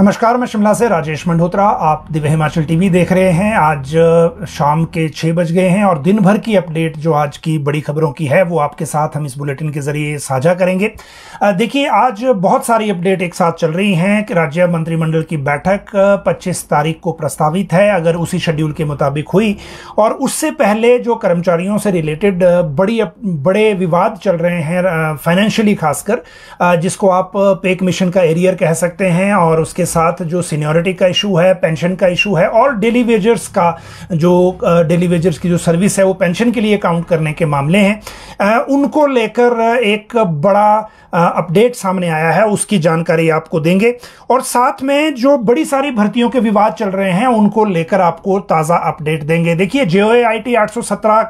नमस्कार मैं शिमला से राजेश मंडोत्रा आप दिव्य हिमाचल टीवी देख रहे हैं आज शाम के छः बज गए हैं और दिन भर की अपडेट जो आज की बड़ी खबरों की है वो आपके साथ हम इस बुलेटिन के जरिए साझा करेंगे देखिए आज बहुत सारी अपडेट एक साथ चल रही हैं कि राज्य मंत्रिमंडल की बैठक 25 तारीख को प्रस्तावित है अगर उसी शेड्यूल के मुताबिक हुई और उससे पहले जो कर्मचारियों से रिलेटेड बड़ी बड़े विवाद चल रहे हैं फाइनेंशियली खासकर जिसको आप पेक मिशन का एरियर कह सकते हैं और उसके साथ जो सीनियोरिटी का इशू है पेंशन का इशू है और डेली वेजर्स का जो डेली वेजर्स की जो सर्विस है वो पेंशन के लिए काउंट करने के मामले हैं उनको लेकर एक बड़ा अपडेट सामने आया है उसकी जानकारी आपको देंगे और साथ में जो बड़ी सारी भर्तियों के विवाद चल रहे हैं उनको लेकर आपको ताज़ा अपडेट देंगे देखिए जे ओ आई टी आठ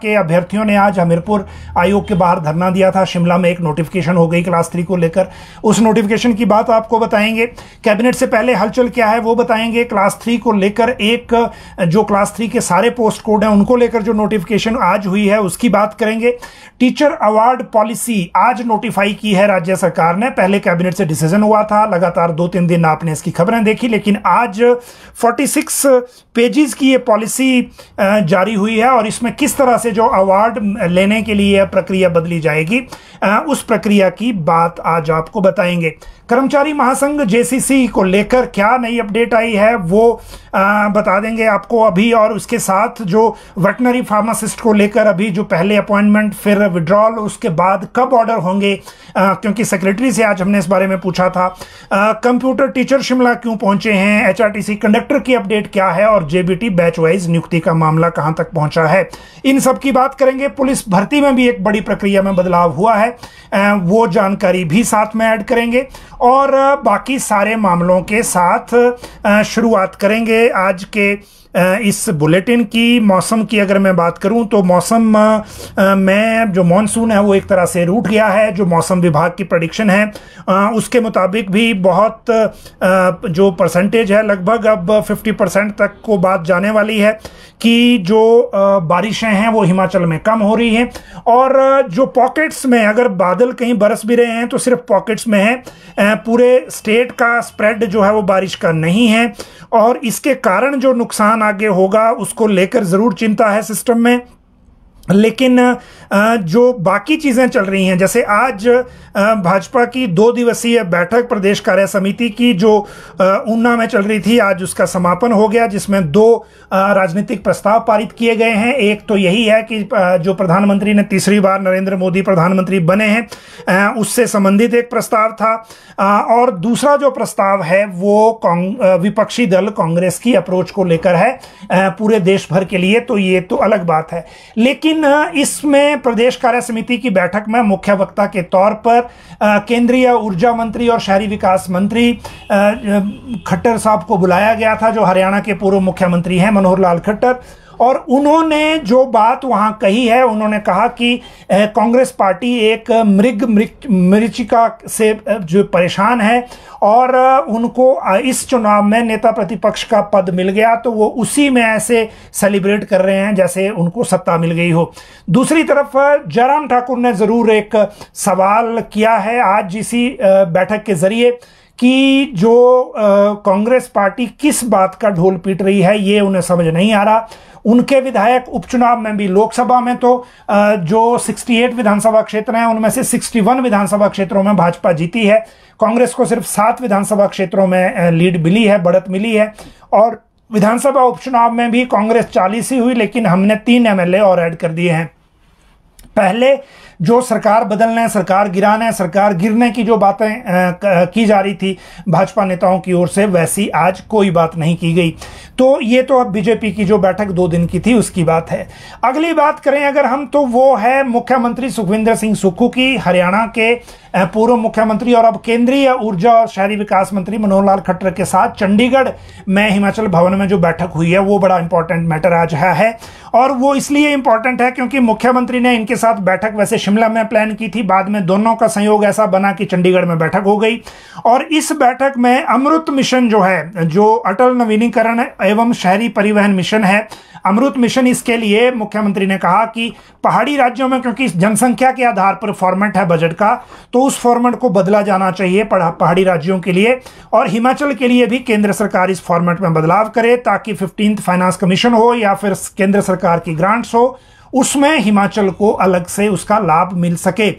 के अभ्यर्थियों ने आज हमीरपुर आयोग के बाहर धरना दिया था शिमला में एक नोटिफिकेशन हो गई क्लास थ्री को लेकर उस नोटिफिकेशन की बात आपको बताएंगे कैबिनेट से पहले पहले हलचल क्या है वो बताएंगे क्लास थ्री को लेकर एक जो क्लास थ्री के सारे पोस्ट कोड हैं उनको लेकर जो नोटिफिकेशन आज हुई है उसकी बात करेंगे टीचर अवार्ड पॉलिसी आज नोटिफाई की है राज्य सरकार ने पहले कैबिनेट से डिसीजन हुआ था लगातार दो तीन दिन आपने इसकी खबरें देखी लेकिन आज 46 पेजेस की ये पॉलिसी जारी हुई है और इसमें किस तरह से जो अवार्ड लेने के लिए प्रक्रिया बदली जाएगी उस प्रक्रिया की बात आज आपको बताएंगे कर्मचारी महासंघ जेसीसी को लेकर लेकर क्या नई अपडेट आई है वो आ, बता देंगे आपको अभी और उसके साथ जो वेटनरी फार्मासिस्ट को लेकर अभी जो पहले अपॉइंटमेंट फिर विड्रॉल उसके बाद कब ऑर्डर होंगे आ, क्योंकि सेक्रेटरी से आज हमने इस बारे में पूछा था कंप्यूटर टीचर शिमला क्यों पहुंचे हैं एच कंडक्टर की अपडेट क्या है और जेबीटी बैच वाइज नियुक्ति का मामला कहां तक पहुंचा है इन सब की बात करेंगे पुलिस भर्ती में भी एक बड़ी प्रक्रिया में बदलाव हुआ है आ, वो जानकारी भी साथ में ऐड करेंगे और बाकी सारे मामलों के साथ शुरुआत करेंगे आज के इस बुलेटिन की मौसम की अगर मैं बात करूं तो मौसम में जो मानसून है वो एक तरह से रूट गया है जो मौसम विभाग की प्रडिक्शन है उसके मुताबिक भी बहुत जो परसेंटेज है लगभग अब 50 परसेंट तक को बात जाने वाली है कि जो बारिशें हैं वो हिमाचल में कम हो रही हैं और जो पॉकेट्स में अगर बादल कहीं बरस भी रहे हैं तो सिर्फ पॉकेट्स में है पूरे स्टेट का स्प्रेड जो है वो बारिश का नहीं है और इसके कारण जो नुकसान आगे होगा उसको लेकर ज़रूर चिंता है सिस्टम में लेकिन जो बाकी चीज़ें चल रही हैं जैसे आज भाजपा की दो दिवसीय बैठक प्रदेश कार्य समिति की जो ऊना में चल रही थी आज उसका समापन हो गया जिसमें दो राजनीतिक प्रस्ताव पारित किए गए हैं एक तो यही है कि जो प्रधानमंत्री ने तीसरी बार नरेंद्र मोदी प्रधानमंत्री बने हैं उससे संबंधित एक प्रस्ताव था और दूसरा जो प्रस्ताव है वो विपक्षी दल कांग्रेस की अप्रोच को लेकर है पूरे देश भर के लिए तो ये तो अलग बात है लेकिन लेकिन इसमें प्रदेश कार्य समिति की बैठक में मुख्य वक्ता के तौर पर केंद्रीय ऊर्जा मंत्री और शहरी विकास मंत्री खट्टर साहब को बुलाया गया था जो हरियाणा के पूर्व मुख्यमंत्री हैं मनोहर लाल खट्टर और उन्होंने जो बात वहां कही है उन्होंने कहा कि कांग्रेस पार्टी एक मृग मृचिका से जो परेशान है और उनको इस चुनाव में नेता प्रतिपक्ष का पद मिल गया तो वो उसी में ऐसे सेलिब्रेट कर रहे हैं जैसे उनको सत्ता मिल गई हो दूसरी तरफ जयराम ठाकुर ने ज़रूर एक सवाल किया है आज इसी बैठक के ज़रिए कि जो कांग्रेस पार्टी किस बात का ढोल पीट रही है ये उन्हें समझ नहीं आ रहा उनके विधायक उपचुनाव में भी लोकसभा में तो आ, जो 68 विधानसभा क्षेत्र हैं उनमें से 61 विधानसभा क्षेत्रों में भाजपा जीती है कांग्रेस को सिर्फ सात विधानसभा क्षेत्रों में लीड मिली है बढ़त मिली है और विधानसभा उपचुनाव में भी कांग्रेस चालीस ही हुई लेकिन हमने तीन एमएलए और ऐड कर दिए हैं पहले जो सरकार बदलने सरकार गिराने सरकार गिरने की जो बातें की जा रही थी भाजपा नेताओं की ओर से वैसी आज कोई बात नहीं की गई तो ये तो अब बीजेपी की जो बैठक दो दिन की थी उसकी बात है अगली बात करें अगर हम तो वो है मुख्यमंत्री सुखविंदर सिंह सुक्खू की हरियाणा के पूर्व मुख्यमंत्री और अब केंद्रीय ऊर्जा और शहरी विकास मंत्री मनोहर लाल खट्टर के साथ चंडीगढ़ में हिमाचल भवन में जो बैठक हुई है वो बड़ा इंपॉर्टेंट मैटर आज है और वो इसलिए इंपॉर्टेंट है क्योंकि मुख्यमंत्री ने इनके साथ बैठक वैसे शिमला में प्लान की थी बाद में दोनों का संयोग ऐसा बना कि चंडीगढ़ में बैठक हो गई और इस बैठक में अमृत मिशन जो है जो अटल नवीनीकरण एवं शहरी परिवहन मिशन है अमृत मिशन इसके लिए मुख्यमंत्री ने कहा कि पहाड़ी राज्यों में क्योंकि जनसंख्या के आधार पर फॉर्मेट है बजट का तो उस फॉर्मेट को बदला जाना चाहिए पहाड़ी राज्यों के लिए और हिमाचल के लिए भी केंद्र सरकार इस फॉर्मेट में बदलाव करे ताकि फिफ्टींथ फाइनेंस कमीशन हो या फिर केंद्र सरकार प्रकार की ग्रांट्स हो उसमें हिमाचल को अलग से उसका लाभ मिल सके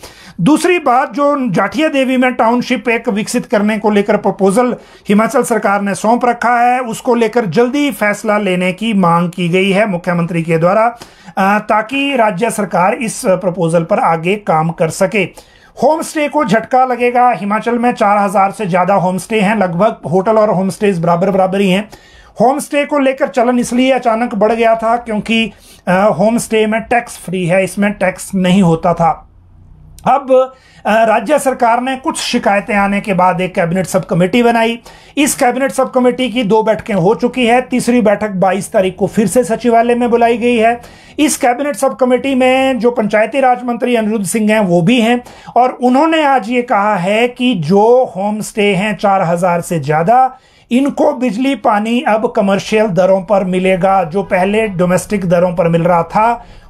दूसरी बात जो जाठिया देवी में टाउनशिप एक विकसित करने को लेकर प्रपोजल हिमाचल सरकार ने सौंप रखा है उसको लेकर जल्दी फैसला लेने की मांग की गई है मुख्यमंत्री के द्वारा ताकि राज्य सरकार इस प्रपोजल पर आगे काम कर सके होम स्टे को झटका लगेगा हिमाचल में 4000 से ज़्यादा होम स्टे हैं लगभग होटल और होम स्टेज बराबर बराबर ही हैं होम स्टे को लेकर चलन इसलिए अचानक बढ़ गया था क्योंकि होम स्टे में टैक्स फ्री है इसमें टैक्स नहीं होता था अब राज्य सरकार ने कुछ शिकायतें आने के बाद एक कैबिनेट सब कमेटी बनाई इस कैबिनेट सब कमेटी की दो बैठकें हो चुकी है तीसरी बैठक 22 तारीख को फिर से सचिवालय में बुलाई गई है इस कैबिनेट सब कमेटी में जो पंचायती राज मंत्री अनिरुद्ध सिंह हैं वो भी हैं और उन्होंने आज ये कहा है कि जो होम स्टे हैं चार हजार से ज़्यादा इनको बिजली पानी अब कमर्शियल दरों पर मिलेगा जो पहले डोमेस्टिक दरों पर मिल रहा था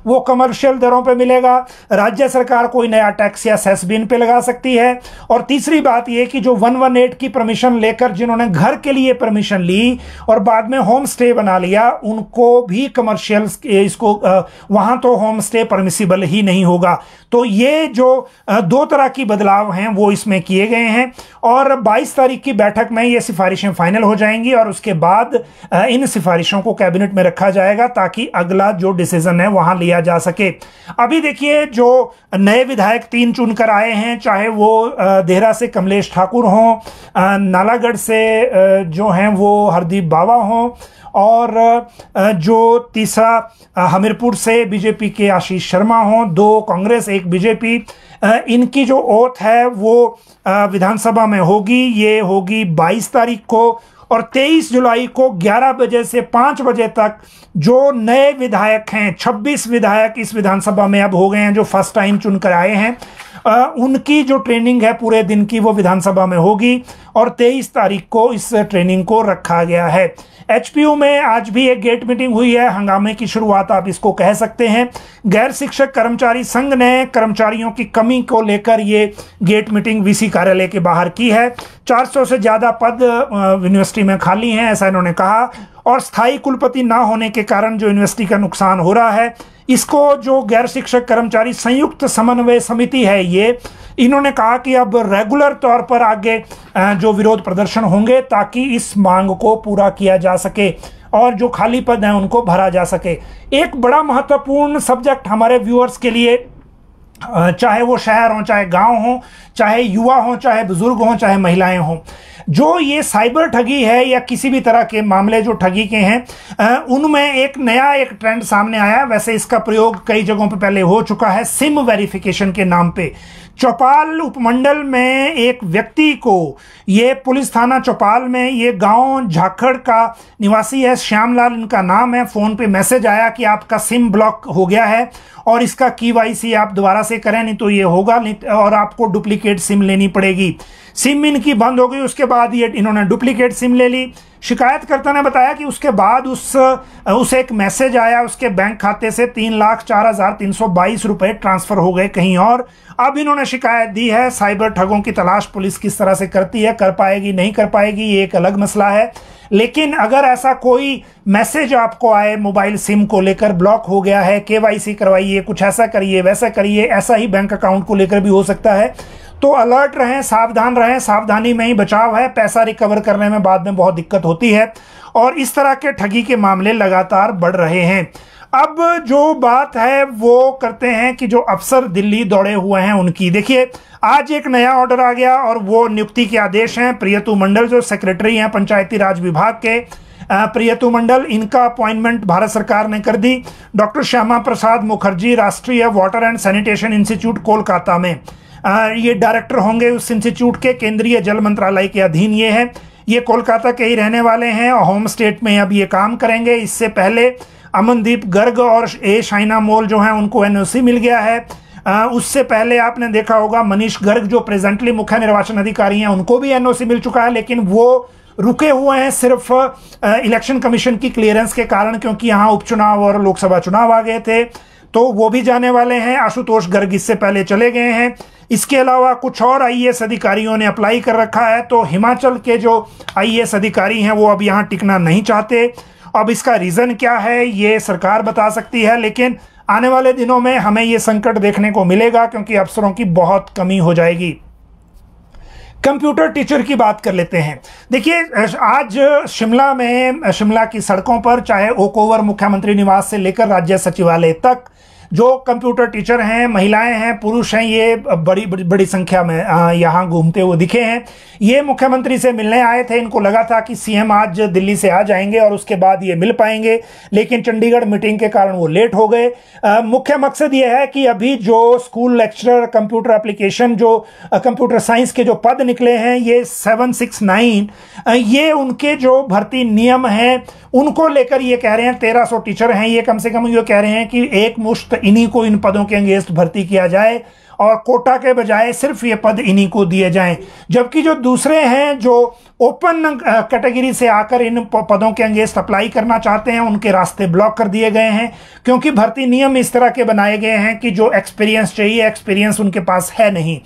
वो कमर्शियल दरों पे मिलेगा राज्य सरकार कोई नया टैक्स या सेस बिन पे लगा सकती है और तीसरी बात यह कि जो 118 की परमिशन लेकर जिन्होंने घर के लिए परमिशन ली और बाद में होम स्टे बना लिया उनको भी कमर्शियल इसको वहां तो होम स्टे परमिसिबल ही नहीं होगा तो ये जो दो तरह की बदलाव हैं वो इसमें किए गए हैं और 22 तारीख की बैठक में ये सिफारिशें फाइनल हो जाएंगी और उसके बाद इन सिफारिशों को कैबिनेट में रखा जाएगा ताकि अगला जो डिसीजन है वहां लिया लिया जा सके अभी देखिए जो नए विधायक तीन चुनकर आए हैं चाहे वो देहरा से कमलेश ठाकुर हों नालागढ़ से जो हैं वो हरदीप बाबा हों और जो तीसरा हमीरपुर से बीजेपी के आशीष शर्मा हों दो कांग्रेस एक बीजेपी इनकी जो ओथ है वो विधानसभा में होगी ये होगी 22 तारीख को और 23 जुलाई को 11 बजे से 5 बजे तक जो नए विधायक हैं 26 विधायक इस विधानसभा में अब हो गए हैं जो फर्स्ट टाइम चुनकर आए हैं आ, उनकी जो ट्रेनिंग है पूरे दिन की वो विधानसभा में होगी और 23 तारीख को इस ट्रेनिंग को रखा गया है एचपीयू में आज भी एक गेट मीटिंग हुई है हंगामे की शुरुआत आप इसको कह सकते हैं गैर शिक्षक कर्मचारी संघ ने कर्मचारियों की कमी को लेकर ये गेट मीटिंग वीसी कार्यालय के बाहर की है 400 से ज़्यादा पद यूनिवर्सिटी में खाली हैं ऐसा इन्होंने कहा और स्थायी कुलपति ना होने के कारण जो यूनिवर्सिटी का नुकसान हो रहा है इसको जो गैर शिक्षक कर्मचारी संयुक्त समन्वय समिति है ये इन्होंने कहा कि अब रेगुलर तौर पर आगे जो विरोध प्रदर्शन होंगे ताकि इस मांग को पूरा किया जा सके और जो खाली पद हैं उनको भरा जा सके एक बड़ा महत्वपूर्ण सब्जेक्ट हमारे व्यूअर्स के लिए चाहे वो शहर हों चाहे गांव हों चाहे युवा हों चाहे बुजुर्ग हों चाहे महिलाएं हों जो ये साइबर ठगी है या किसी भी तरह के मामले जो ठगी के हैं उनमें एक नया एक ट्रेंड सामने आया वैसे इसका प्रयोग कई जगहों पर पहले हो चुका है सिम वेरिफिकेशन के नाम पे चौपाल उपमंडल में एक व्यक्ति को ये पुलिस थाना चौपाल में ये गांव झाखड़ का निवासी है श्यामलाल इनका नाम है फ़ोन पे मैसेज आया कि आपका सिम ब्लॉक हो गया है और इसका की आप दोबारा से करें नहीं तो ये होगा नहीं तो- और आपको डुप्लीकेट सिम लेनी पड़ेगी सिम इनकी बंद हो गई उसके बाद ये इन्होंने डुप्लीकेट सिम ले ली शिकायतकर्ता ने बताया कि उसके बाद उस उसे एक मैसेज आया उसके बैंक खाते से तीन लाख चार हज़ार तीन सौ बाईस रुपये ट्रांसफ़र हो गए कहीं और अब इन्होंने शिकायत दी है साइबर ठगों की तलाश पुलिस किस तरह से करती है कर पाएगी नहीं कर पाएगी ये एक अलग मसला है लेकिन अगर ऐसा कोई मैसेज आपको आए मोबाइल सिम को लेकर ब्लॉक हो गया है केवाईसी करवाइए कुछ ऐसा करिए वैसा करिए ऐसा ही बैंक अकाउंट को लेकर भी हो सकता है तो अलर्ट रहें सावधान रहें सावधानी में ही बचाव है पैसा रिकवर करने में बाद में बहुत दिक्कत होती है और इस तरह के ठगी के मामले लगातार बढ़ रहे हैं अब जो बात है वो करते हैं कि जो अफसर दिल्ली दौड़े हुए हैं उनकी देखिए आज एक नया ऑर्डर आ गया और वो नियुक्ति के आदेश हैं प्रियतु मंडल जो सेक्रेटरी हैं पंचायती राज विभाग के प्रियतु मंडल इनका अपॉइंटमेंट भारत सरकार ने कर दी डॉक्टर श्यामा प्रसाद मुखर्जी राष्ट्रीय water and sanitation institute Kolkata में ये डायरेक्टर होंगे उस इंस्टीट्यूट के केंद्रीय जल मंत्रालय के अधीन ये है ये कोलकाता के ही रहने वाले हैं और होम स्टेट में अब ये काम करेंगे इससे पहले अमनदीप गर्ग और ए शाइना मोल जो हैं उनको एनओसी मिल गया है आ, उससे पहले आपने देखा होगा मनीष गर्ग जो प्रेजेंटली मुख्य निर्वाचन अधिकारी हैं उनको भी एनओसी मिल चुका है लेकिन वो रुके हुए हैं सिर्फ इलेक्शन कमीशन की क्लियरेंस के कारण क्योंकि यहाँ उपचुनाव और लोकसभा चुनाव आ गए थे तो वो भी जाने वाले हैं आशुतोष गर्ग इससे पहले चले गए हैं इसके अलावा कुछ और आई e अधिकारियों ने अप्लाई कर रखा है तो हिमाचल के जो आई e अधिकारी हैं वो अब यहाँ टिकना नहीं चाहते अब इसका रीज़न क्या है ये सरकार बता सकती है लेकिन आने वाले दिनों में हमें ये संकट देखने को मिलेगा क्योंकि अफसरों की बहुत कमी हो जाएगी कंप्यूटर टीचर की बात कर लेते हैं देखिए आज शिमला में शिमला की सड़कों पर चाहे ओकओवर मुख्यमंत्री निवास से लेकर राज्य सचिवालय तक जो कंप्यूटर टीचर हैं महिलाएं हैं पुरुष हैं ये बड़ी बड़ी, बड़ी संख्या में यहाँ घूमते हुए दिखे हैं ये मुख्यमंत्री से मिलने आए थे इनको लगा था कि सीएम आज दिल्ली से आ जाएंगे और उसके बाद ये मिल पाएंगे लेकिन चंडीगढ़ मीटिंग के कारण वो लेट हो गए मुख्य मकसद ये है कि अभी जो स्कूल लेक्चरर कंप्यूटर एप्लीकेशन जो कंप्यूटर साइंस के जो पद निकले हैं ये सेवन सिक्स नाइन ये उनके जो भर्ती नियम हैं उनको लेकर ये कह रहे हैं तेरह सौ टीचर हैं ये कम से कम ये कह रहे हैं कि एक मुश्त इन्हीं को इन पदों के अंगेंस्ट भर्ती किया जाए और कोटा के बजाय सिर्फ ये पद इन्हीं को दिए जाएं जबकि जो दूसरे हैं जो ओपन कैटेगरी से आकर इन पदों के अंगेस्ट अप्लाई करना चाहते हैं उनके रास्ते ब्लॉक कर दिए गए हैं क्योंकि भर्ती नियम इस तरह के बनाए गए हैं कि जो एक्सपीरियंस चाहिए एक्सपीरियंस उनके पास है नहीं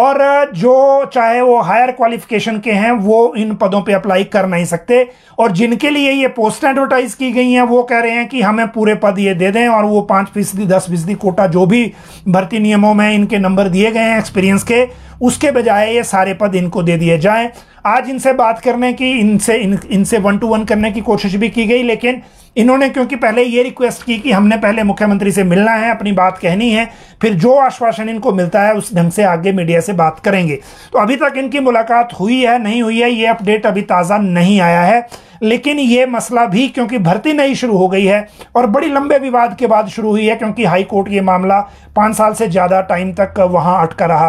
और जो चाहे वो हायर क्वालिफिकेशन के हैं वो इन पदों पे अप्लाई कर नहीं सकते और जिनके लिए ये पोस्ट एडवर्टाइज की गई हैं वो कह रहे हैं कि हमें पूरे पद ये दे दें और वो पाँच फीसदी दस फीसदी कोटा जो भी भर्ती नियमों में इनके नंबर दिए गए हैं एक्सपीरियंस के उसके बजाय ये सारे पद इनको दे दिए जाएं आज इनसे बात करने की इनसे इन इनसे वन टू वन करने की कोशिश भी की गई लेकिन इन्होंने क्योंकि पहले ये रिक्वेस्ट की कि हमने पहले मुख्यमंत्री से मिलना है अपनी बात कहनी है फिर जो आश्वासन इनको मिलता है उस ढंग से आगे मीडिया से बात करेंगे तो अभी तक इनकी मुलाकात हुई है नहीं हुई है ये अपडेट अभी ताज़ा नहीं आया है लेकिन ये मसला भी क्योंकि भर्ती नहीं शुरू हो गई है और बड़ी लंबे विवाद के बाद शुरू हुई है क्योंकि हाईकोर्ट ये मामला पाँच साल से ज़्यादा टाइम तक वहाँ अटका रहा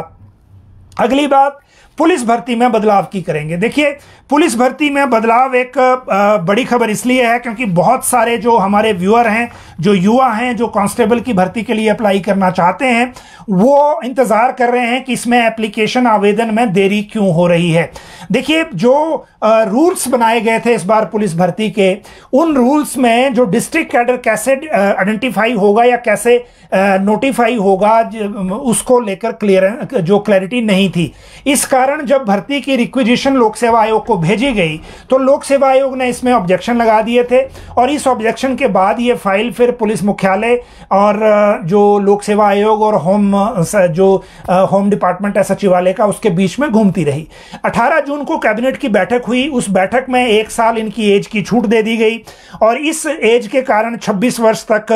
अगली बात पुलिस भर्ती में बदलाव की करेंगे देखिए पुलिस भर्ती में बदलाव एक बड़ी खबर इसलिए है क्योंकि बहुत सारे जो हमारे व्यूअर हैं जो युवा हैं जो कांस्टेबल की भर्ती के लिए अप्लाई करना चाहते हैं वो इंतज़ार कर रहे हैं कि इसमें एप्लीकेशन आवेदन में देरी क्यों हो रही है देखिए जो रूल्स बनाए गए थे इस बार पुलिस भर्ती के उन रूल्स में जो डिस्ट्रिक्ट कैडर कैसे आइडेंटिफाई होगा या कैसे नोटिफाई होगा उसको लेकर क्लियर जो क्लैरिटी नहीं थी इसका कारण जब भर्ती की रिक्विजिशन लोक सेवा आयोग को भेजी गई तो लोक सेवा आयोग ने इसमें ऑब्जेक्शन लगा दिए थे और इस ऑब्जेक्शन के बाद ये फाइल फिर पुलिस मुख्यालय और जो लोक सेवा आयोग और होम जो होम डिपार्टमेंट है सचिवालय का उसके बीच में घूमती रही 18 जून को कैबिनेट की बैठक हुई उस बैठक में एक साल इनकी एज की छूट दे दी गई और इस एज के कारण छब्बीस वर्ष तक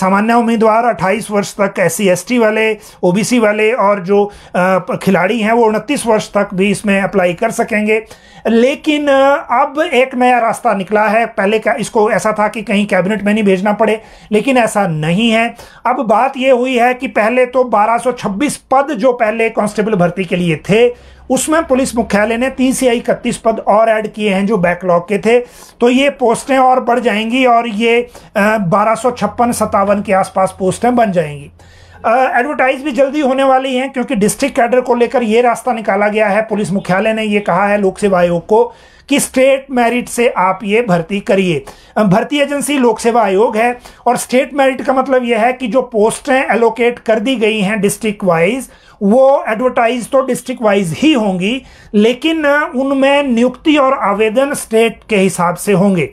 सामान्य उम्मीदवार अट्ठाईस वर्ष तक एस सी वाले ओबीसी वाले और जो खिलाड़ी हैं वो उनतीस वर्ष तक भी इसमें अप्लाई कर सकेंगे लेकिन अब एक नया रास्ता निकला है पहले का इसको ऐसा था कि कहीं कैबिनेट में नहीं भेजना पड़े लेकिन ऐसा नहीं है अब बात यह हुई है कि पहले तो 1226 पद जो पहले कांस्टेबल भर्ती के लिए थे उसमें पुलिस मुख्यालय ने तीस या इकतीस पद और ऐड किए हैं जो बैकलॉग के थे तो ये पोस्टें और बढ़ जाएंगी और ये बारह सौ छप्पन सत्तावन के आसपास पोस्टें बन जाएंगी एडवर्टाइज भी जल्दी होने वाली हैं क्योंकि डिस्ट्रिक्ट कैडर को लेकर ये रास्ता निकाला गया है पुलिस मुख्यालय ने ये कहा है लोक सेवा आयोग को कि स्टेट मेरिट से आप ये भर्ती करिए भर्ती एजेंसी लोक सेवा आयोग है और स्टेट मेरिट का मतलब यह है कि जो पोस्टें एलोकेट कर दी गई हैं डिस्ट्रिक्ट वाइज वो एडवर्टाइज तो डिस्ट्रिक्ट वाइज ही होंगी लेकिन उनमें नियुक्ति और आवेदन स्टेट के हिसाब से होंगे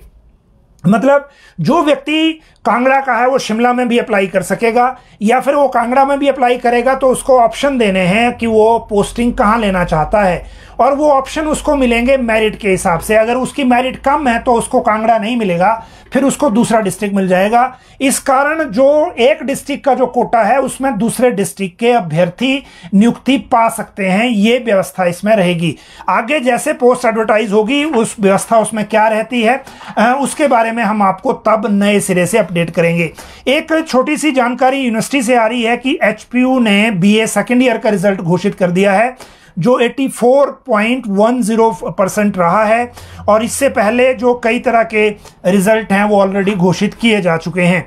मतलब जो व्यक्ति कांगड़ा का है वो शिमला में भी अप्लाई कर सकेगा या फिर वो कांगड़ा में भी अप्लाई करेगा तो उसको ऑप्शन देने हैं कि वो पोस्टिंग कहाँ लेना चाहता है और वो ऑप्शन उसको मिलेंगे मेरिट के हिसाब से अगर उसकी मेरिट कम है तो उसको कांगड़ा नहीं मिलेगा फिर उसको दूसरा डिस्ट्रिक्ट मिल जाएगा इस कारण जो एक डिस्ट्रिक्ट का जो कोटा है उसमें दूसरे डिस्ट्रिक्ट के अभ्यर्थी नियुक्ति पा सकते हैं ये व्यवस्था इसमें रहेगी आगे जैसे पोस्ट एडवर्टाइज होगी उस व्यवस्था उसमें क्या रहती है उसके बारे में हम आपको तब नए सिरे से अपडेट करेंगे एक छोटी सी जानकारी यूनिवर्सिटी से आ रही है कि एच ने बी ए सेकेंड ईयर का रिजल्ट घोषित कर दिया है जो 84.10 परसेंट रहा है और इससे पहले जो कई तरह के रिजल्ट हैं वो ऑलरेडी घोषित किए जा चुके हैं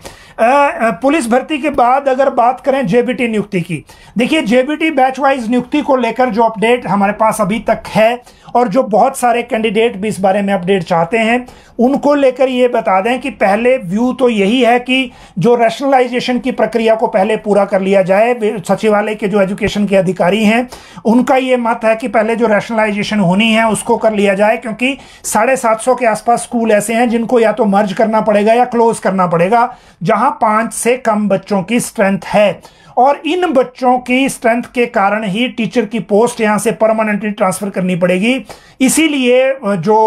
पुलिस भर्ती के बाद अगर बात करें जेबीटी नियुक्ति की देखिए जेबीटी बैच वाइज नियुक्ति को लेकर जो अपडेट हमारे पास अभी तक है और जो बहुत सारे कैंडिडेट भी इस बारे में अपडेट चाहते हैं उनको लेकर ये बता दें कि पहले व्यू तो यही है कि जो रैशनलाइजेशन की प्रक्रिया को पहले पूरा कर लिया जाए सचिवालय के जो एजुकेशन के अधिकारी हैं उनका ये मत है कि पहले जो रैशनलाइजेशन होनी है उसको कर लिया जाए क्योंकि साढ़े सात सौ के आसपास स्कूल ऐसे हैं जिनको या तो मर्ज करना पड़ेगा या क्लोज करना पड़ेगा जहां पांच से कम बच्चों की स्ट्रेंथ है और इन बच्चों की स्ट्रेंथ के कारण ही टीचर की पोस्ट यहाँ से परमानेंटली ट्रांसफ़र करनी पड़ेगी इसीलिए जो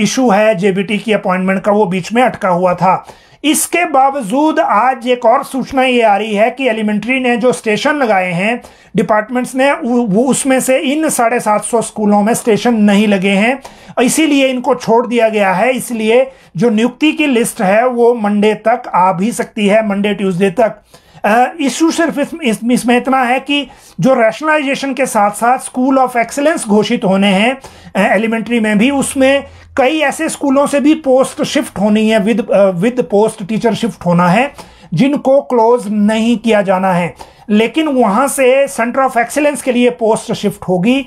इशू है जेबीटी की अपॉइंटमेंट का वो बीच में अटका हुआ था इसके बावजूद आज एक और सूचना ये आ रही है कि एलिमेंट्री ने जो स्टेशन लगाए हैं डिपार्टमेंट्स ने वो उसमें से इन साढ़े सात सौ स्कूलों में स्टेशन नहीं लगे हैं इसीलिए इनको छोड़ दिया गया है इसलिए जो नियुक्ति की लिस्ट है वो मंडे तक आ भी सकती है मंडे ट्यूसडे तक इशू सिर्फ इसमें इस इतना है कि जो रैशनलाइजेशन के साथ साथ स्कूल ऑफ एक्सलेंस घोषित होने हैं एलिमेंट्री में भी उसमें कई ऐसे स्कूलों से भी पोस्ट शिफ्ट होनी है with with post teacher shift होना है जिनको क्लोज नहीं किया जाना है लेकिन वहाँ से सेंटर ऑफ एक्सीलेंस के लिए पोस्ट शिफ्ट होगी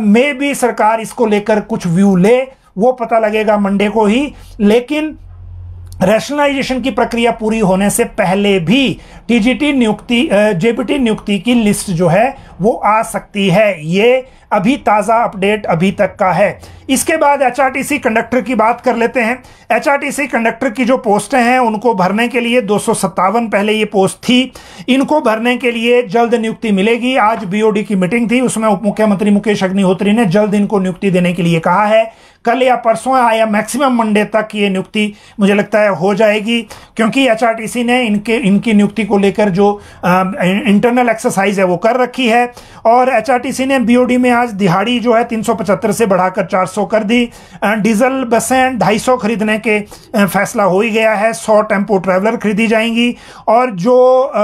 मे भी सरकार इसको लेकर कुछ व्यू ले वो पता लगेगा मंडे को ही लेकिन रैशनलाइजेशन की प्रक्रिया पूरी होने से पहले भी टीजीटी नियुक्ति जेबीटी नियुक्ति की लिस्ट जो है वो आ सकती है ये अभी ताज़ा अपडेट अभी तक का है इसके बाद एच कंडक्टर की बात कर लेते हैं एच कंडक्टर की जो पोस्टें हैं उनको भरने के लिए दो पहले ये पोस्ट थी इनको भरने के लिए जल्द नियुक्ति मिलेगी आज बीओडी की मीटिंग थी उसमें उप मुख्यमंत्री मुकेश अग्निहोत्री ने जल्द इनको नियुक्ति देने के लिए कहा है कल या परसों या मैक्सिमम मंडे तक ये नियुक्ति मुझे लगता है हो जाएगी क्योंकि एच ने इनके इनकी नियुक्ति को लेकर जो आ, इंटरनल एक्सरसाइज है वो कर रखी है और एच ने बी में आज दिहाड़ी जो है तीन से बढ़ाकर चार कर दी डीजल बसें ढाई खरीदने के फैसला हो ही गया है सौ टेम्पो ट्रैवलर खरीदी जाएंगी और जो आ,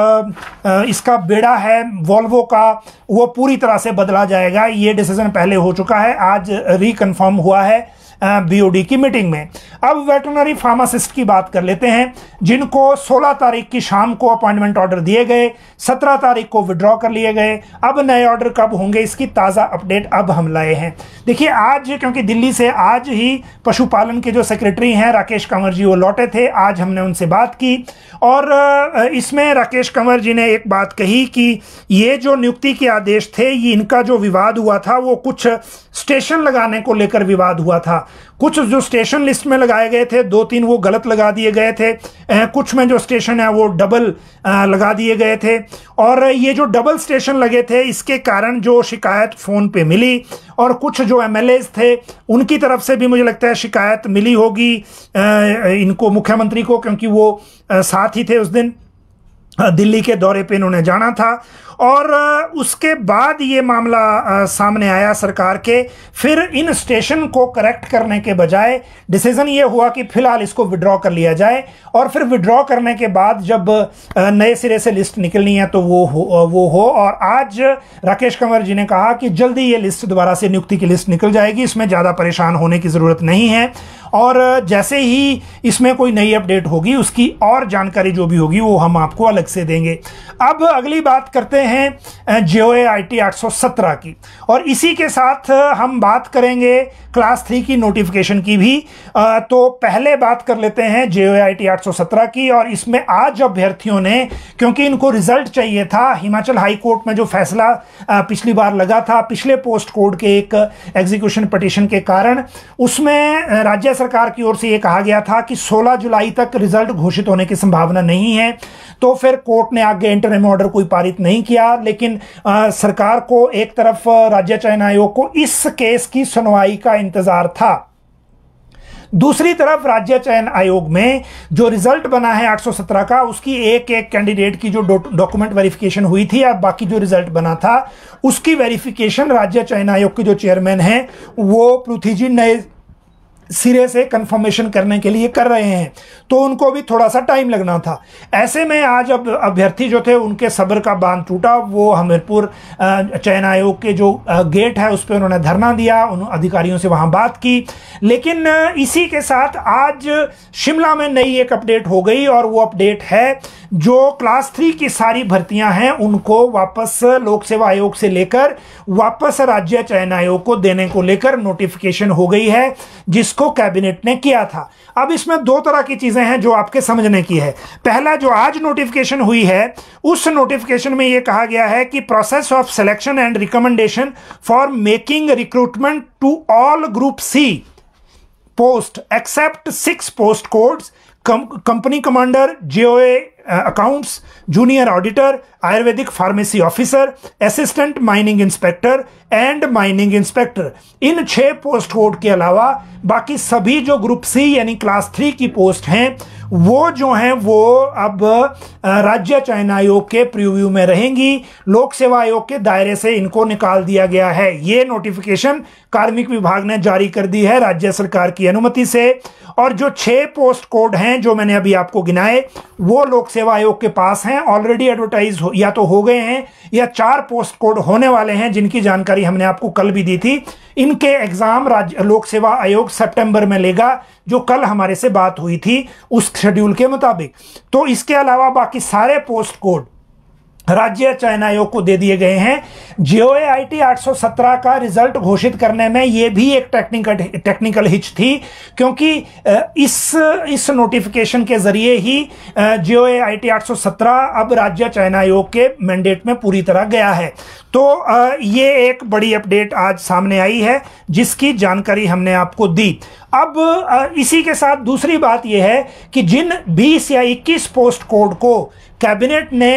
आ, इसका बेड़ा है वॉल्वो का वो पूरी तरह से बदला जाएगा ये डिसीजन पहले हो चुका है आज रिकन्फर्म हुआ है बीओडी की मीटिंग में अब वेटनरी फार्मासिस्ट की बात कर लेते हैं जिनको 16 तारीख की शाम को अपॉइंटमेंट ऑर्डर दिए गए 17 तारीख को विड्रॉ कर लिए गए अब नए ऑर्डर कब होंगे इसकी ताज़ा अपडेट अब हम लाए हैं देखिए आज क्योंकि दिल्ली से आज ही पशुपालन के जो सेक्रेटरी हैं राकेश कंवर जी वो लौटे थे आज हमने उनसे बात की और इसमें राकेश कंवर जी ने एक बात कही कि ये जो नियुक्ति के आदेश थे ये इनका जो विवाद हुआ था वो कुछ स्टेशन लगाने को लेकर विवाद हुआ था कुछ जो स्टेशन लिस्ट में लगाए गए थे दो तीन वो गलत लगा दिए गए थे कुछ में जो स्टेशन है वो डबल लगा दिए गए थे और ये जो डबल स्टेशन लगे थे इसके कारण जो शिकायत फ़ोन पे मिली और कुछ जो एम थे उनकी तरफ से भी मुझे लगता है शिकायत मिली होगी इनको मुख्यमंत्री को क्योंकि वो साथ ही थे उस दिन दिल्ली के दौरे पे इन्होंने जाना था और उसके बाद ये मामला सामने आया सरकार के फिर इन स्टेशन को करेक्ट करने के बजाय डिसीज़न ये हुआ कि फ़िलहाल इसको विड्रॉ कर लिया जाए और फिर विड्रॉ करने के बाद जब नए सिरे से लिस्ट निकलनी है तो वो हो वो हो और आज राकेश कंवर जी ने कहा कि जल्दी ये लिस्ट दोबारा से नियुक्ति की लिस्ट निकल जाएगी इसमें ज़्यादा परेशान होने की ज़रूरत नहीं है और जैसे ही इसमें कोई नई अपडेट होगी उसकी और जानकारी जो भी होगी वो हम आपको अलग से देंगे अब अगली बात करते हैं जे ओ आई टी आठ की और इसी के साथ हम बात करेंगे क्लास थ्री की नोटिफिकेशन की भी तो पहले बात कर लेते हैं जे ओ आई टी आठ की और इसमें आज अभ्यर्थियों ने क्योंकि इनको रिजल्ट चाहिए था हिमाचल हाई कोर्ट में जो फैसला पिछली बार लगा था पिछले पोस्ट कोड के एक एग्जीक्यूशन पटिशन के कारण उसमें राज्य सरकार सरकार की ओर से यह कहा गया था कि 16 जुलाई तक रिजल्ट घोषित होने की संभावना नहीं है तो फिर कोर्ट ने आगे इंटरम ऑर्डर कोई पारित नहीं किया लेकिन आ, सरकार को एक तरफ राज्य चयन आयोग को इस केस की सुनवाई का इंतजार था दूसरी तरफ राज्य चयन आयोग में जो रिजल्ट बना है 817 का उसकी एक एक कैंडिडेट की जो डॉक्यूमेंट वेरिफिकेशन हुई थी या बाकी जो रिजल्ट बना था उसकी वेरिफिकेशन राज्य चयन आयोग के जो चेयरमैन हैं वो पृथ्वीजी नए सिरे से कंफर्मेशन करने के लिए कर रहे हैं तो उनको भी थोड़ा सा टाइम लगना था ऐसे में आज अब अभ्यर्थी जो थे उनके सब्र का बांध टूटा वो हमीरपुर चयन आयोग के जो गेट है उस पर उन्होंने धरना दिया उन अधिकारियों से वहाँ बात की लेकिन इसी के साथ आज शिमला में नई एक अपडेट हो गई और वो अपडेट है जो क्लास थ्री की सारी भर्तियां हैं उनको वापस लोक सेवा आयोग से लेकर वापस राज्य चयन आयोग को देने को लेकर नोटिफिकेशन हो गई है जिसको को कैबिनेट ने किया था अब इसमें दो तरह की चीज़ें हैं जो आपके समझने की है पहला जो आज नोटिफिकेशन हुई है उस नोटिफिकेशन में यह कहा गया है कि process of selection and recommendation for making recruitment to all group C post except six post codes company commander GOA accounts junior auditor Ayurvedic pharmacy officer assistant mining inspector and mining inspector in छह post code के अलावा बाकी सभी जो group C यानी class three की post हैं वो जो हैं वो अब राज्य चयन आयोग के प्रिव्यू में रहेंगी लोक सेवा आयोग के दायरे से इनको निकाल दिया गया है ये नोटिफिकेशन कार्मिक विभाग ने जारी कर दी है राज्य सरकार की अनुमति से और जो छह पोस्ट कोड हैं जो मैंने अभी आपको गिनाए वो लोक सेवा आयोग के पास हैं ऑलरेडी एडवर्टाइज या तो हो गए हैं या चार पोस्ट कोड होने वाले हैं जिनकी जानकारी हमने आपको कल भी दी थी इनके एग्जाम राज्य लोक सेवा आयोग सितंबर में लेगा जो कल हमारे से बात हुई थी उस शेड्यूल के मुताबिक तो इसके अलावा बाकी सारे पोस्ट कोड राज्य चयन आयोग को दे दिए गए हैं ए आई टी आठ का रिजल्ट घोषित करने में यह भी एक टेक्निकल टेक्निकल हिच थी क्योंकि इस इस नोटिफिकेशन के जरिए ही जीओ ए आई टी आठ अब राज्य चयन आयोग के मैंडेट में पूरी तरह गया है तो ये एक बड़ी अपडेट आज सामने आई है जिसकी जानकारी हमने आपको दी अब इसी के साथ दूसरी बात यह है कि जिन 20 या 21 पोस्ट कोड को कैबिनेट ने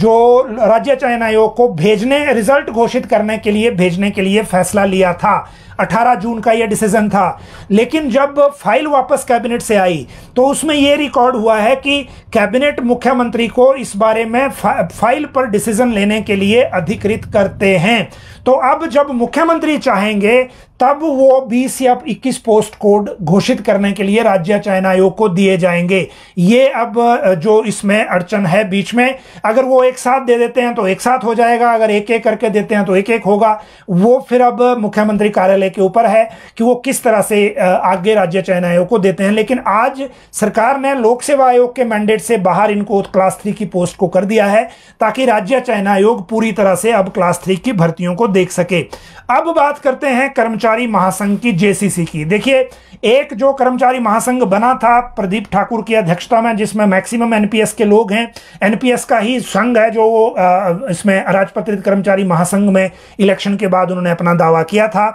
जो राज्य चयन आयोग को भेजने रिजल्ट घोषित करने के लिए भेजने के लिए फैसला लिया था 18 जून का यह डिसीजन था लेकिन जब फाइल वापस कैबिनेट से आई तो उसमें यह रिकॉर्ड हुआ है कि कैबिनेट मुख्यमंत्री को इस बारे में फाइल पर डिसीजन लेने के लिए अधिकृत करते हैं तो अब जब मुख्यमंत्री चाहेंगे तब वो 20 या 21 पोस्ट कोड घोषित करने के लिए राज्य चयन आयोग को दिए जाएंगे ये अब जो इसमें अड़चन है बीच में अगर वो एक साथ दे देते हैं तो एक साथ हो जाएगा अगर एक एक करके देते हैं तो एक एक होगा वो फिर अब मुख्यमंत्री कार्यालय के ऊपर है कि वो किस तरह से आगे राज्य चयन आयोग को देते हैं लेकिन आज सरकार ने लोक सेवा आयोग के मैंडेट से बाहर इनको क्लास थ्री की पोस्ट को कर दिया है ताकि राज्य चयन आयोग पूरी तरह से अब क्लास थ्री की भर्तियों को देख सके अब बात करते हैं कर्मचारी कर्मचारी महासंघ की जेसीसी की देखिए एक जो कर्मचारी महासंघ बना था प्रदीप ठाकुर की अध्यक्षता में जिसमें मैक्सिमम एनपीएस के लोग हैं एनपीएस का ही संघ है जो वो इसमें राजपत्रित कर्मचारी महासंघ में इलेक्शन के बाद उन्होंने अपना दावा किया था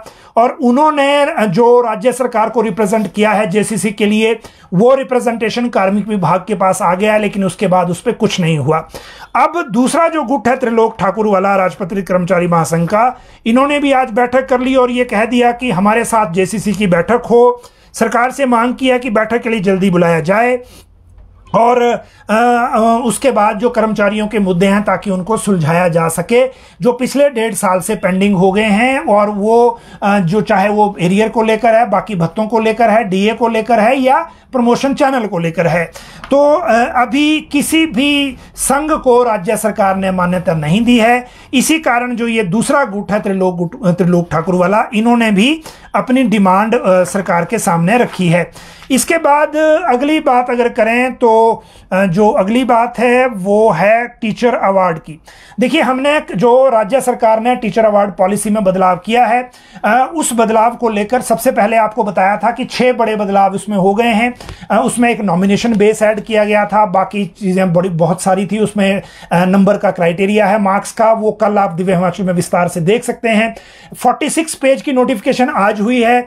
और उन्होंने जो राज्य सरकार को रिप्रेजेंट किया है जेसीसी के लिए वो रिप्रेजेंटेशन कार्मिक विभाग के पास आ गया लेकिन उसके बाद उस पर कुछ नहीं हुआ अब दूसरा जो गुट है त्रिलोक ठाकुर वाला राजपत्रित कर्मचारी महासंघ का इन्होंने भी आज बैठक कर ली और ये कह दिया कि हमारे साथ जेसीसी की बैठक हो सरकार से मांग किया कि बैठक के लिए जल्दी बुलाया जाए और आ, आ, उसके बाद जो कर्मचारियों के मुद्दे हैं ताकि उनको सुलझाया जा सके जो पिछले डेढ़ साल से पेंडिंग हो गए हैं और वो आ, जो चाहे वो एरियर को लेकर है बाकी भत्तों को लेकर है डीए को लेकर है या प्रमोशन चैनल को लेकर है तो अभी किसी भी संघ को राज्य सरकार ने मान्यता नहीं दी है इसी कारण जो ये दूसरा गुट है त्रिलोक त्रिलोक ठाकुर वाला इन्होंने भी अपनी डिमांड सरकार के सामने रखी है इसके बाद अगली बात अगर करें तो जो अगली बात है वो है टीचर अवार्ड की देखिए हमने जो राज्य सरकार ने टीचर अवार्ड पॉलिसी में बदलाव किया है उस बदलाव को लेकर सबसे पहले आपको बताया था कि छह बड़े बदलाव उसमें हो गए हैं उसमें एक नॉमिनेशन बेस ऐड किया गया था बाकी चीज़ें बड़ी बहुत सारी थी उसमें नंबर का क्राइटेरिया है मार्क्स का वो कल आप दिव्य हिमाचल में विस्तार से देख सकते हैं फोर्टी पेज की नोटिफिकेशन आज हुई है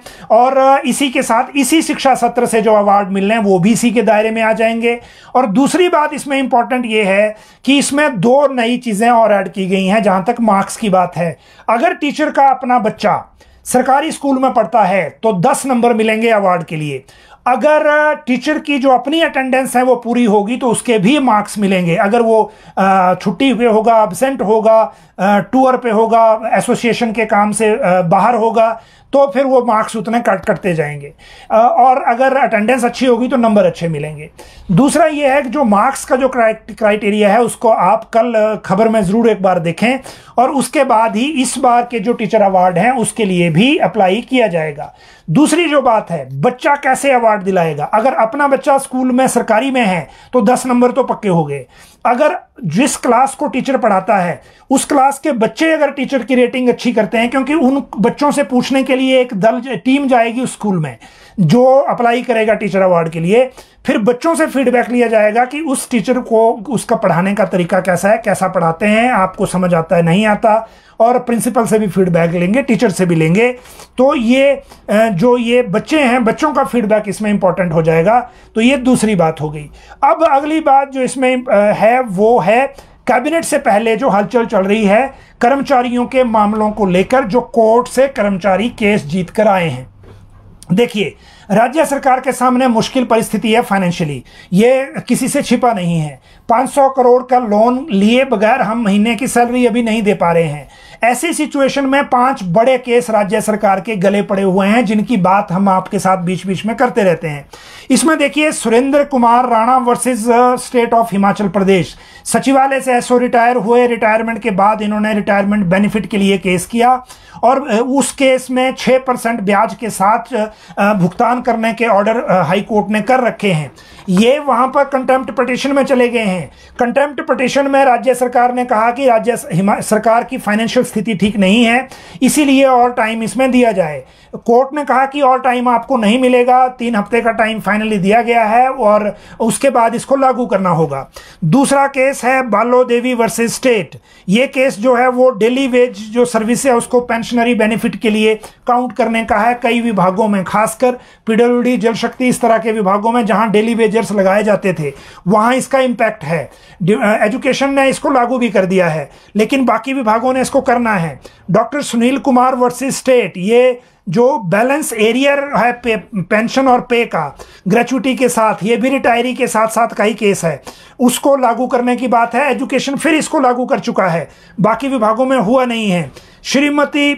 और इसी के साथ इसी शिक्षा सत्र से जो अवार्ड मिल रहे हैं वो भी इसी के दायरे में आ जाएंगे और दूसरी बात इसमें इंपॉर्टेंट ये है कि इसमें दो नई चीज़ें और ऐड की गई हैं जहां तक मार्क्स की बात है अगर टीचर का अपना बच्चा सरकारी स्कूल में पढ़ता है तो दस नंबर मिलेंगे अवार्ड के लिए अगर टीचर की जो अपनी अटेंडेंस है वो पूरी होगी तो उसके भी मार्क्स मिलेंगे अगर वो छुट्टी पे होगा एबसेंट होगा टूर पे होगा एसोसिएशन के काम से बाहर होगा तो फिर वो मार्क्स उतने कट कटते जाएंगे और अगर अटेंडेंस अच्छी होगी तो नंबर अच्छे मिलेंगे दूसरा ये है कि जो मार्क्स का जो क्राइटेरिया है उसको आप कल खबर में ज़रूर एक बार देखें और उसके बाद ही इस बार के जो टीचर अवार्ड हैं उसके लिए भी अप्लाई किया जाएगा दूसरी जो बात है बच्चा कैसे अवार्ड दिलाएगा अगर अपना बच्चा स्कूल में सरकारी में है तो दस नंबर तो पक्के हो गए अगर जिस क्लास को टीचर पढ़ाता है उस क्लास के बच्चे अगर टीचर की रेटिंग अच्छी करते हैं क्योंकि उन बच्चों से पूछने के लिए एक दल टीम जाएगी उस स्कूल में जो अप्लाई करेगा टीचर अवार्ड के लिए फिर बच्चों से फीडबैक लिया जाएगा कि उस टीचर को उसका पढ़ाने का तरीका कैसा है कैसा पढ़ाते हैं आपको समझ आता है नहीं आता और प्रिंसिपल से भी फीडबैक लेंगे टीचर से भी लेंगे तो ये जो ये बच्चे हैं बच्चों का फीडबैक इसमें इंपॉर्टेंट हो जाएगा तो ये दूसरी बात हो गई अब अगली बात जो इसमें है वो है कैबिनेट से पहले जो हलचल चल रही है कर्मचारियों के मामलों को लेकर जो कोर्ट से कर्मचारी केस जीत कर आए हैं देखिए राज्य सरकार के सामने मुश्किल परिस्थिति है फाइनेंशियली ये किसी से छिपा नहीं है 500 करोड़ का लोन लिए बगैर हम महीने की सैलरी अभी नहीं दे पा रहे हैं ऐसी सिचुएशन में पांच बड़े केस राज्य सरकार के गले पड़े हुए हैं जिनकी बात हम आपके साथ बीच बीच में करते रहते हैं इसमें देखिए Surendra Kumar Rana versus state of Himachal Pradesh सचिवालय से एसओ रिटायर हुए रिटायरमेंट के बाद इन्होंने रिटायरमेंट बेनिफिट के लिए केस किया और uh, उस केस में छः परसेंट ब्याज के साथ uh, भुगतान करने के ऑर्डर हाईकोर्ट uh, ने कर रखे हैं ये वहाँ पर कंटेम्प्ट पटिशन में चले गए हैं कंटेम्प्ट पटिशन में राज्य सरकार ने कहा कि राज्य सरकार की फाइनेंशियल स्थिति ठीक नहीं है इसीलिए और टाइम इसमें दिया जाए कोर्ट ने कहा कि और टाइम आपको नहीं मिलेगा तीन हफ्ते का टाइम फाइनली दिया गया है और उसके बाद इसको लागू करना होगा दूसरा केस है बालो देवी वर्सेज स्टेट ये केस जो है वो डेली वेज जो सर्विस है उसको पेंशनरी बेनिफिट के लिए काउंट करने का है कई विभागों में खासकर पीडब्ल्यू जल शक्ति इस तरह के विभागों में जहां डेली वेज मेजर्स लगाए जाते थे वहाँ इसका इम्पैक्ट है एजुकेशन uh, ने इसको लागू भी कर दिया है लेकिन बाकी विभागों ने इसको करना है doctor Sunil Kumar versus state ये जो बैलेंस एरियर है पे, पेंशन और पे का ग्रेचुटी के साथ ये भी रिटायरी के साथ साथ का ही केस है उसको लागू करने की बात है एजुकेशन फिर इसको लागू कर चुका है बाकी विभागों में हुआ नहीं है Shrimati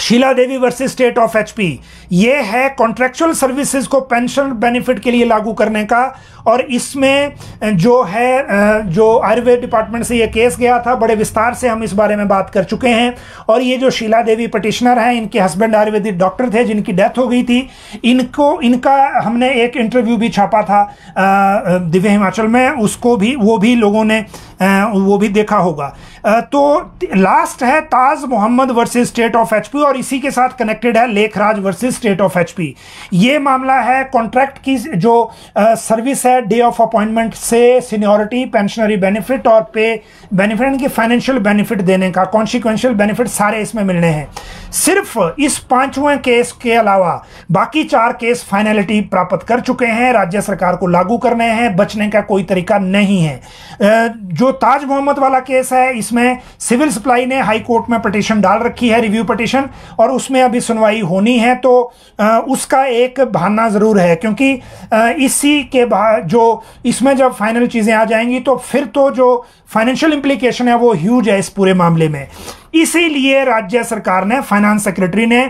Sheela Devi versus state of HP ये है कॉन्ट्रेक्चुअल सर्विसेज को पेंशन बेनिफिट के लिए लागू करने का और इसमें जो है जो आयुर्वेद डिपार्टमेंट से ये केस गया था बड़े विस्तार से हम इस बारे में बात कर चुके हैं और ये जो शीला देवी पटिशनर हैं इनके हस्बैंड आयुर्वेदिक डॉक्टर थे जिनकी डेथ हो गई थी इनको इनका हमने एक इंटरव्यू भी छापा था दिव्य हिमाचल में उसको भी वो भी लोगों ने वो भी देखा होगा तो लास्ट है Taj Mohammad versus state of HP और इसी के साथ कनेक्टेड है Lekhraj versus state of HP ये मामला है कॉन्ट्रैक्ट की जो सर्विस है डे ऑफ अपॉइंटमेंट से सीनियोरिटी पेंशनरी बेनिफिट और पे बेनिफिट की फाइनेंशियल बेनिफिट देने का कॉन्सिक्वेंशियल बेनिफिट सारे इसमें मिलने हैं सिर्फ इस पांचवें केस के अलावा बाकी चार केस फाइनलिटी प्राप्त कर चुके हैं राज्य सरकार को लागू करने हैं बचने का कोई तरीका नहीं है जो ताज मोहम्मद वाला केस है इसमें सिविल सप्लाई ने हाई कोर्ट में पटिशन डाल रखी है रिव्यू पटिशन और उसमें अभी सुनवाई होनी है तो उसका एक बहाना ज़रूर है क्योंकि इसी के जो इसमें जब फाइनल चीज़ें आ जाएंगी तो फिर तो जो फाइनेंशियल इम्प्लीकेशन है वो ह्यूज है इस पूरे मामले में इसीलिए राज्य सरकार ने फाइनेंस सेक्रेटरी ने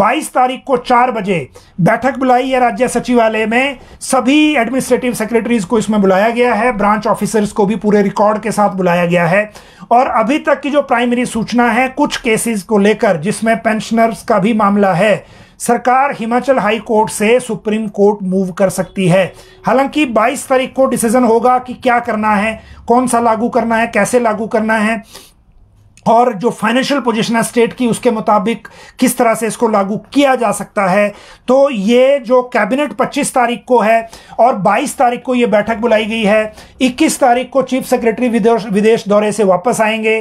22 तारीख को चार बजे बैठक बुलाई है राज्य सचिवालय में सभी एडमिनिस्ट्रेटिव सेक्रेटरीज को इसमें बुलाया गया है ब्रांच ऑफिसर्स को भी पूरे रिकॉर्ड के साथ बुलाया गया है और अभी तक की जो प्राइमरी सूचना है कुछ केसेस को लेकर जिसमें पेंशनर्स का भी मामला है सरकार हिमाचल हाई कोर्ट से सुप्रीम कोर्ट मूव कर सकती है हालांकि 22 तारीख को डिसीजन होगा कि क्या करना है कौन सा लागू करना है कैसे लागू करना है और जो फाइनेंशियल पोजीशन है स्टेट की उसके मुताबिक किस तरह से इसको लागू किया जा सकता है तो ये जो कैबिनेट 25 तारीख को है और 22 तारीख को ये बैठक बुलाई गई है 21 तारीख को चीफ सेक्रेटरी विदेश विदेश दौरे से वापस आएंगे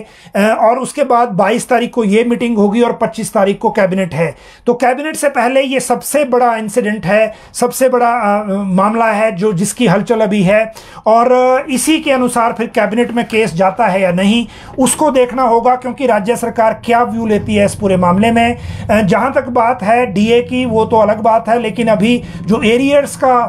और उसके बाद 22 तारीख को ये मीटिंग होगी और 25 तारीख को कैबिनेट है तो कैबिनेट से पहले ये सबसे बड़ा इंसिडेंट है सबसे बड़ा आ, मामला है जो जिसकी हलचल अभी है और इसी के अनुसार फिर कैबिनेट में केस जाता है या नहीं उसको देखना होगा होगा क्योंकि राज्य सरकार क्या व्यू लेती है इस पूरे मामले में जहां तक बात है डीए की वो तो अलग बात है लेकिन अभी जो एरियर्स का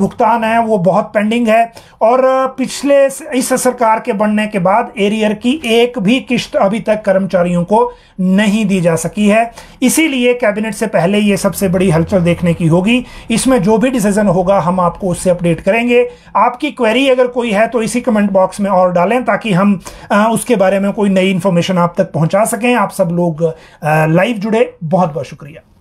भुगतान है वो बहुत पेंडिंग है और पिछले इस सरकार के बनने के बाद एरियर की एक भी किश्त अभी तक कर्मचारियों को नहीं दी जा सकी है इसीलिए कैबिनेट से पहले ये सबसे बड़ी हलचल देखने की होगी इसमें जो भी डिसीजन होगा हम आपको उससे अपडेट करेंगे आपकी क्वेरी अगर कोई है तो इसी कमेंट बॉक्स में और डालें ताकि हम उसके बारे में कोई नई इन्फॉर्मेशन इन्फॉर्मेशन आप तक पहुंचा सकें आप सब लोग लाइव जुड़े बहुत बहुत शुक्रिया